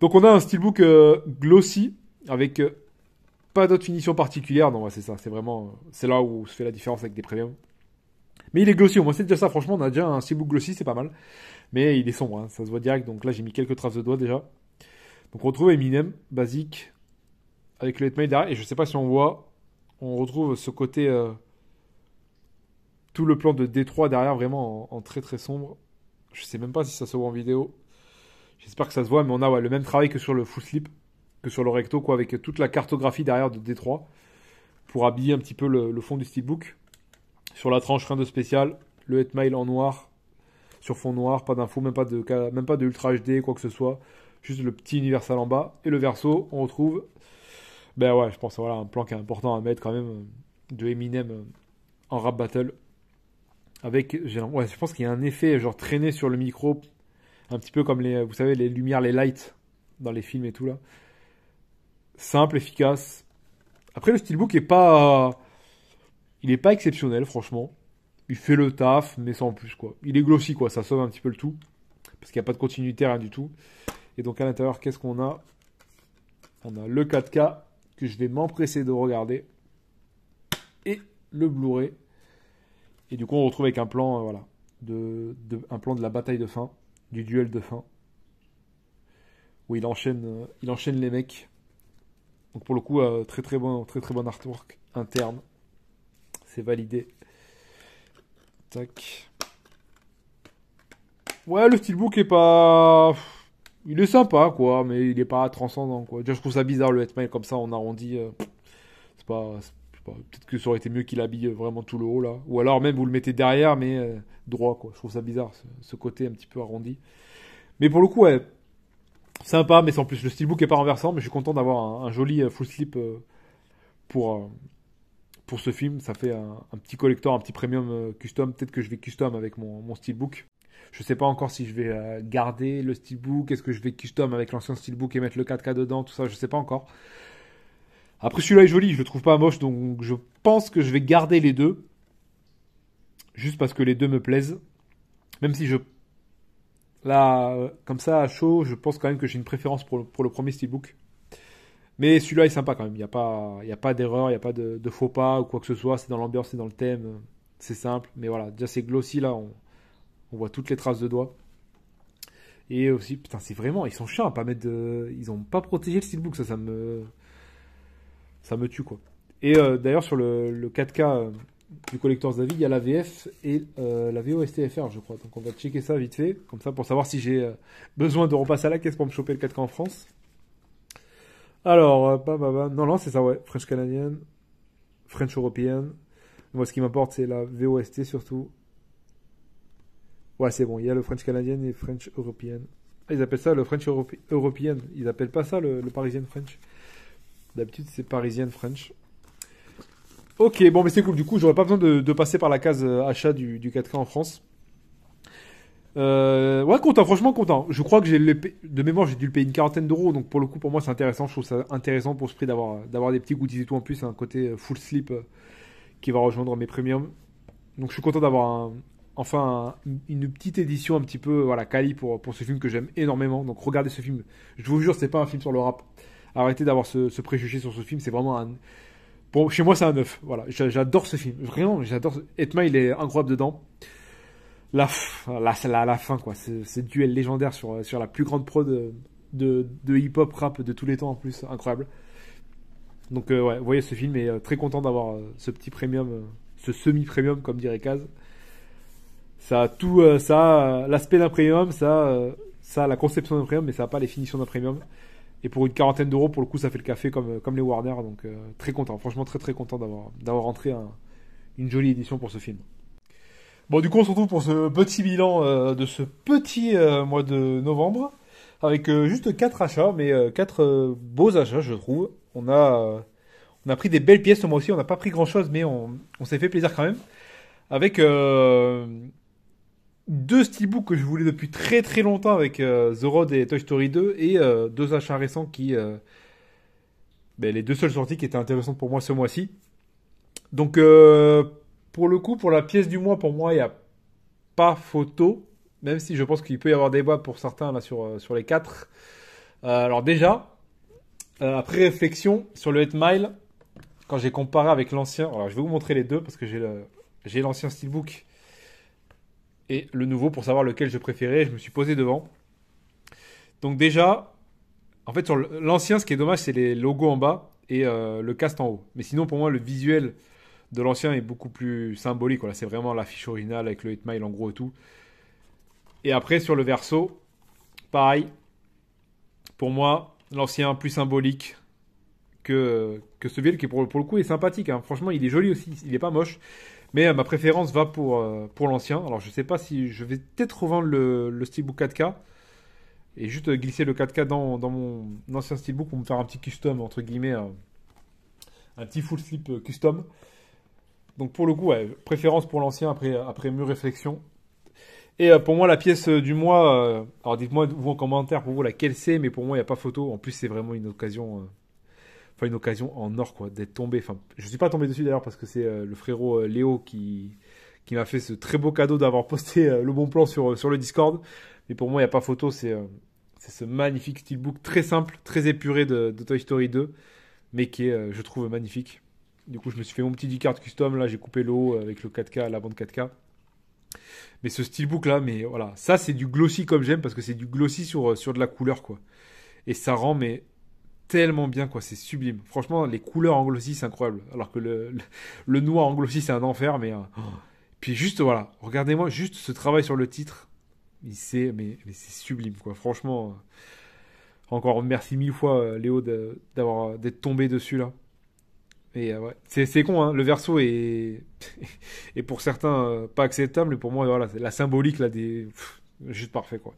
Donc, on a un steelbook euh, glossy avec pas d'autres finitions particulières. Non, c'est ça. C'est vraiment. C'est là où se fait la différence avec des premiums. Mais il est glossy, au moins c'est déjà ça. Franchement, on a déjà un Cebu glossy, c'est pas mal. Mais il est sombre, hein. ça se voit direct. Donc là, j'ai mis quelques traces de doigts déjà. Donc on retrouve Eminem, basique, avec le me derrière. Et je sais pas si on voit, on retrouve ce côté. Euh, tout le plan de D3 derrière, vraiment en, très très sombre. Je sais même pas si ça se voit en vidéo. J'espère que ça se voit, mais on a le même travail que sur le full slip que sur le recto, quoi, avec toute la cartographie derrière de Détroit pour habiller un petit peu le, fond du steelbook. Sur la tranche, rien de spécial. Le headmail en noir, sur fond noir, pas d'infos, même pas de même pas de Ultra HD, quoi que ce soit. Juste le petit universal en bas. Et le verso, on retrouve. Ben ouais, je pense voilà un plan qui est important à mettre quand même euh, de Eminem euh, en rap battle. Avec, ouais, je pense qu'il y a un effet genre traîné sur le micro, un petit peu comme les, vous savez, les lumières, les lights dans les films et tout là simple, efficace. Après, le steelbook est pas. il est pas exceptionnel, franchement. Il fait le taf, mais sans plus, quoi. Il est glossy, quoi. Ça sauve un petit peu le tout. Parce qu'il n'y a pas de continuité, rien du tout. Et donc, à l'intérieur, qu'est-ce qu'on a On a le 4K que je vais m'empresser de regarder. Et le Blu-ray. Et du coup, on retrouve avec un plan, euh, voilà, de, un plan de la bataille de fin, du duel de fin, où il enchaîne, euh, il enchaîne les mecs. Donc pour le coup, euh, très très bon, très très bon artwork interne. C'est validé. Tac. Ouais, le steelbook est pas. Il est sympa, quoi, mais il est pas transcendant, quoi. Déjà, je trouve ça bizarre le headmail, comme ça, on arrondi. Euh, pas. Peut-être que ça aurait été mieux qu'il habille euh, vraiment tout le haut, là. Ou alors même vous le mettez derrière, mais droit, quoi. Je trouve ça bizarre, ce, ce, côté un petit peu arrondi. Mais pour le coup, ouais, sympa, mais sans plus. Le steelbook est pas renversant, mais je suis content d'avoir un, joli euh, full slip euh, pour, euh, pour ce film. Ça fait un, petit collector, un petit premium custom. Peut-être que je vais custom avec mon, mon steelbook. Je sais pas encore si je vais garder le steelbook. Est-ce que je vais custom avec l'ancien steelbook et mettre le 4K dedans, tout ça. Je sais pas encore. Après, celui-là est joli. Je le trouve pas moche, donc je pense que je vais garder les deux. Juste parce que les deux me plaisent. Même si je Là, euh, comme ça, à chaud, je pense quand même que j'ai une préférence pour le, premier steelbook. Mais celui-là est sympa quand même. Il n'y a pas, a pas d'erreur, il n'y a pas de, faux pas ou quoi que ce soit. C'est dans l'ambiance, c'est dans le thème. C'est simple. Mais voilà, déjà c'est glossy là. On, voit toutes les traces de doigts. Et aussi, putain, c'est vraiment. Ils sont chiants à pas mettre de. Ils n'ont pas protégé le steelbook. Ça, ça me. Ça me tue quoi. Et euh, d'ailleurs, sur le, le 4K du collecteur David, il y a la VF et euh, la VOSTFR, je crois. Donc on va checker ça vite fait, comme ça pour savoir si j'ai euh, besoin de repasser à la caisse pour me choper le 4K en France. Alors, euh, pas, bah, non, non, c'est ça, ouais. French canadienne, French européenne. Moi, ce qui m'importe, c'est la VOST surtout. Ouais, c'est bon, il y a le French canadienne et French européenne. Ah, ils appellent ça le French européenne. Ils appellent pas ça le, le parisienne French. D'habitude, c'est parisienne French. Ok, bon, mais c'est cool. Du coup, j'aurais pas besoin de, passer par la case euh, achat du, du 4K en France. Euh, ouais, content, franchement content. Je crois que j'ai de mémoire, j'ai dû le payer une quarantaine d'euros, donc pour le coup, pour moi, c'est intéressant. Je trouve ça intéressant pour ce prix d'avoir euh, d'avoir des petits goodies et tout en plus, un côté euh, full slip qui va rejoindre mes premiums. Donc, je suis content d'avoir un, enfin une petite édition un petit peu voilà quali pour pour ce film que j'aime énormément. Donc, regardez ce film. Je vous jure, c'est pas un film sur le rap. Arrêtez d'avoir ce, ce, préjugé sur ce film. C'est vraiment un, Bon, chez moi, c'est un 9. Voilà, j'adore ce film. Vraiment, j'adore. Etma, il est incroyable dedans. La, la, la, la fin, quoi. Ce duel légendaire sur, sur la plus grande prod de, hip-hop rap de tous les temps, en plus. Incroyable. Donc, euh, ouais, voyez ce film et euh, très content d'avoir euh, ce petit premium, ce semi-premium, comme dirait Kaz. Ça a tout, ça l'aspect d'un premium, ça, ça a la conception d'un premium, mais ça n'a pas les finitions d'un premium. Et pour une quarantaine d'euros, pour le coup, ça fait le café comme, euh, comme les Warner. Donc euh, très content, franchement très très content d'avoir, d'avoir rentré une jolie édition pour ce film. Bon, du coup, on se retrouve pour ce petit bilan euh, de ce petit mois de novembre. Avec juste quatre achats, mais quatre beaux achats, je trouve. On a, on a pris des belles pièces, moi aussi. On n'a pas pris grand chose, mais on, on s'est fait plaisir quand même. Avec deux steelbooks que je voulais depuis très très longtemps avec euh, The Road et Toy Story 2 et euh, deux achats récents qui euh, ben, les deux seules sorties qui étaient intéressantes pour moi ce mois-ci. Donc pour le coup, pour la pièce du mois, pour moi, il n'y a pas photo, même si je pense qu'il peut y avoir des bois pour certains là sur, sur les quatre. alors déjà, après réflexion sur le 8 Mile, quand j'ai comparé avec l'ancien, alors je vais vous montrer les deux parce que j'ai l'ancien steelbook et le nouveau pour savoir lequel je préférais. Je me suis posé devant. Donc déjà, en fait, sur l'ancien, ce qui est dommage, c'est les logos en bas et euh, le cast en haut. Mais sinon, pour moi, le visuel de l'ancien est beaucoup plus symbolique. Voilà, c'est vraiment l'affiche originale avec le Hitmail en gros et tout. Et après, sur le verso, pareil. Pour moi, l'ancien plus symbolique que, que ce vieux qui, pour, le coup, est sympathique. Hein. Franchement, il est joli aussi. Il n'est pas moche. Mais euh, ma préférence va pour, euh, pour l'ancien. Alors je sais pas si je vais peut-être revendre le, le Steelbook 4K et juste euh, glisser le 4K dans, mon ancien Steelbook pour me faire un petit custom, entre guillemets, un, petit full slip custom. Donc pour le coup, préférence pour l'ancien après, après mûre réflexion. Et pour moi, la pièce du mois, alors dites-moi vous en commentaire pour vous laquelle c'est, mais pour moi, il n'y a pas photo. En plus, c'est vraiment une occasion une occasion en or quoi d'être tombé. Enfin, je suis pas tombé dessus d'ailleurs parce que c'est euh, le frérot euh, Léo qui qui m'a fait ce très beau cadeau d'avoir posté euh, le bon plan sur sur le Discord. Mais pour moi, il y a pas photo. C'est ce magnifique steelbook très simple, très épuré de, Toy Story 2, mais qui est, je trouve, magnifique. Du coup, je me suis fait mon petit D-card custom. Là, j'ai coupé l'eau avec le 4K, la bande 4K. Mais ce steelbook là, mais voilà, ça c'est du glossy comme j'aime parce que c'est du glossy sur, sur de la couleur quoi. Et ça rend mais tellement bien, quoi. C'est sublime. Franchement, les couleurs glossy, c'est incroyable. Alors que le, le, le noir c'est un enfer, mais. Hein. Puis juste, voilà, regardez-moi juste ce travail sur le titre. C'est, mais, mais c'est sublime, quoi. Franchement, euh, encore merci mille fois, euh, Léo, d'avoir, euh, d'être tombé dessus, là. Et ouais, c'est, con, hein. Le verso est, et pour certains pas acceptable, mais pour moi, voilà, la symbolique, là, des. juste parfait, quoi.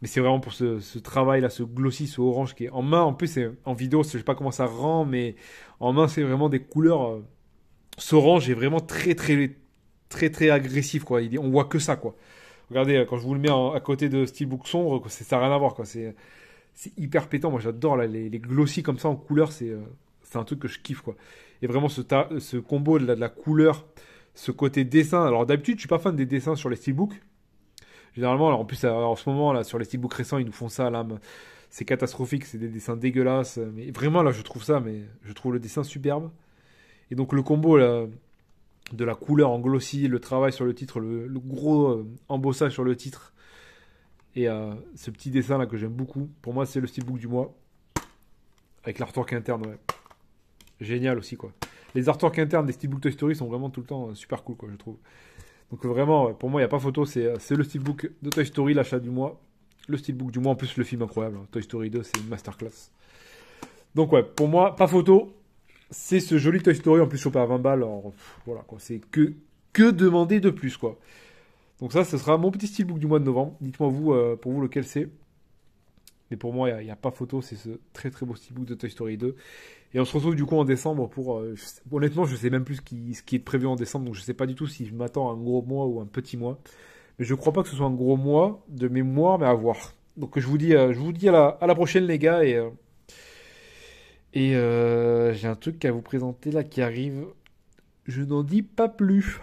Mais c'est vraiment pour ce, ce travail-là, ce glossy, ce orange qui est en main. En plus, en vidéo, je sais pas comment ça rend, mais en main, c'est vraiment des couleurs. ce euh, orange est vraiment très, très, très, très agressif, quoi. on voit que ça, quoi. Regardez, euh, quand je vous le mets à côté de Steelbook sombre, ça n'a rien à voir, quoi. C'est, hyper pétant. Moi, j'adore les, les comme ça en couleur. C'est, euh, c'est un truc que je kiffe, quoi. Et vraiment, ce, ce combo de la, de la couleur, ce côté dessin. Alors, d'habitude, je suis pas fan des dessins sur les Steelbooks Généralement, en plus, euh, en ce moment, là, sur les steelbooks récents, ils nous font ça, à l'âme. C'est catastrophique, c'est des dessins dégueulasses. Mais vraiment, là, je trouve ça, mais je trouve le dessin superbe. Et donc, le combo, de la couleur en glossy, le travail sur le titre, le, gros euh, embossage sur le titre. Et euh, ce petit dessin là que j'aime beaucoup, pour moi c'est le steelbook du mois. Avec l'artwork interne, ouais. Génial aussi quoi. Les artworks internes des steelbooks Toy Story sont vraiment tout le temps super cool quoi, je trouve. Donc vraiment, pour moi, il n'y a pas photo. Euh, c'est le steelbook de Toy Story, l'achat du mois. Le steelbook du mois, en plus le film incroyable. Hein. Toy Story 2, c'est une masterclass. Donc ouais, pour moi, pas photo. C'est ce joli Toy Story, en plus chopé à 20 balles. Alors, voilà, quoi. C'est que, que demander de plus, quoi. Donc ça, ce sera mon petit steelbook du mois de novembre. Dites-moi vous, euh, pour vous, lequel c'est. Mais pour moi, il n'y a, a, pas photo, c'est ce très très beau steelbook de Toy Story 2. Et on se retrouve du coup en décembre pour. Euh, honnêtement, je sais même plus ce qui, ce qui, est prévu en décembre, donc je sais pas du tout si je m'attends à un gros mois ou un petit mois. Mais je crois pas que ce soit un gros mois de mémoire, mais à voir. Donc je vous dis, euh, je vous dis à la, à la, prochaine les gars et euh, et j'ai un truc à vous présenter là qui arrive. Je n'en dis pas plus.